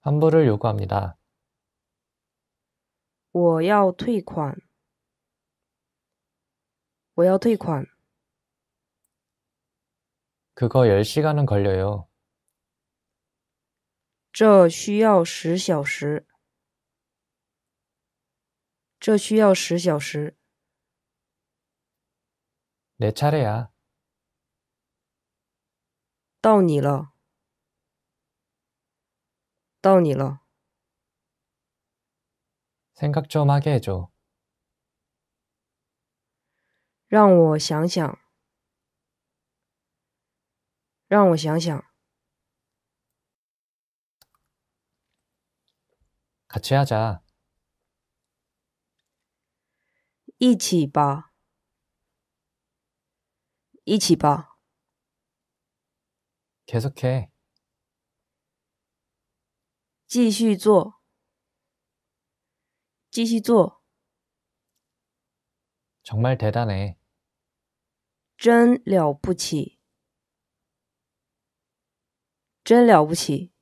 환불을 요구합니다. 我要退款。我要退款。 그거 10시간은 걸려요. 这需要十小时。这需要十小时。내 차례야. 到你了。到你了。 생각 좀 하게 해줘. 让我想想，让我想想， 같이 하자. 一起吧，一起吧， 계속해. 继续做，继续做。정말대단 해。 真了不起，真了不起。